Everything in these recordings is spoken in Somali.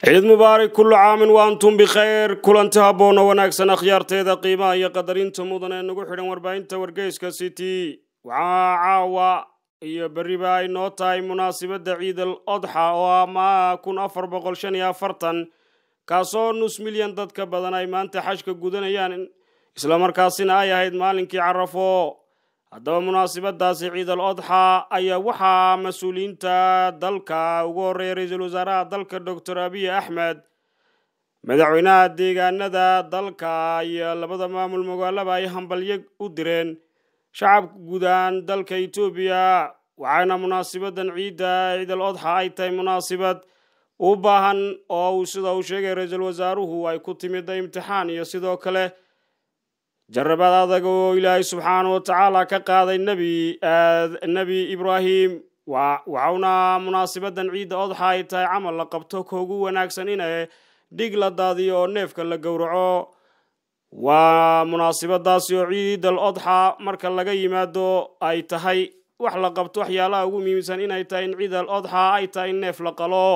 ciid mubaarak kullu caamin wa bikhayr kulanti haboono wanaagsan akhyaarteeda qiimaha iyo qadarinta mudan ee nagu xidhan warbaahinta wargeyska city waxaa caawa iyo berriba ay noo tahay munaasibadda ciid al odxa oo ama kun afar boqol shan iyo afartan kaasoo nus milyan dadka badan ay maanta xashka gudanayaan islamarkaasina ay ahayd maalinkii carafo haddaba munaasabadaasi ciid al odxaa ayaa waxaa mas-uuliyiinta dalka ugu horreeya ra-iisul wasaaraha dalka doctor abiy axmed madaxweynaha deegaanada dalka iyo labada maamul magaalaba ay hambalyag u direen shacabka gudaan dalka etoobiya waxaana munaasabadan ciidda ciid al odxa ay tahay munaasibad u baahan oo uu sida uu sheegay ra-iisul wasaaruhu ay ku timida imtixaan iyo sidoo kale jarabad adag oo ilaahay subxaana wa tacaala ka qaaday nebi nebi ibraahim waxauna munaasibadan ciidda odxa ay tahay camal la qabto koogu wanaagsan ina dhig la daadiyo oo neefka la gowraco waa munaasibadaasi oo ciidal odxa marka laga yimaado ay tahay wax la qabto waxyaalaha ugu muhiimsan inay tahay in ciidal odxa ay tahay in neef la qalo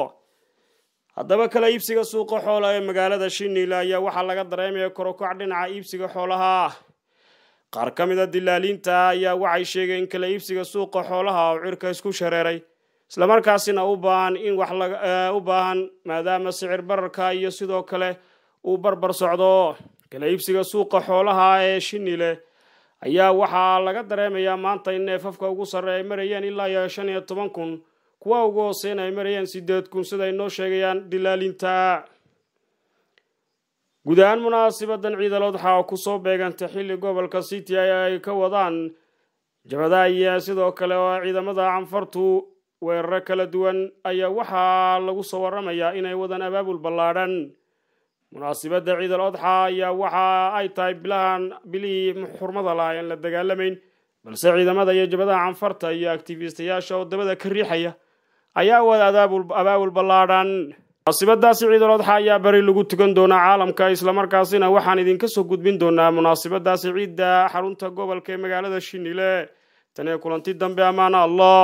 haddaba kala iibsiga suuqa xoolaha ee magaalada shinila ayaa waxaa laga dareemayaa korokoc dhinaca iibsiga xoolaha qaar ka mid a dilaaliinta ayaa waxay sheegeen in kala iibsiga suuqa xoolaha oo cirka isku shareeray islamarkaasina u baahan in wax eh, u baahan maadaama sicir bararka iyo sidoo kale uu barbar socdo kala iibsiga suuqa xoolaha ee shinile ayaa waxaa laga dareemayaa maanta in neefafka ugu sarreeya marayeen ilaa iyo shan iyo toban kun kuwa ugu hooseyn ay marayaan sideed kun sida ay noo sheegayaan dilaalinta gudahaan ahaan munaasibadan ciidalodxa oo kusoo beeganta xilli gobolka city ay ka wadaan jabadaha iyo sidoo kale oo ciidamada canfartu weeraro kala duwan ayaa waxaa lagu soo waramayaa inay wadaan abaabul ballaadhan munaasibadda ciidal odxa ayaa waxa ay tahay bilahan bilihii xurmada laha aan la dagaalamayn balse ciidamada iyo jabadaha canfarta iyo actifistayaasha oo dabada ka riixaya ayaa wada abaabul ballaadhan munaasibadaasi ciidal odxa ayaa bari lagu tugan doonaa caalamka islamarkaasina waxaan idinka soo gudbin doonaa munaasibadaasi ciidda xarunta gobolka ee magaalada shinile tanee kulanti dambe ammaana allah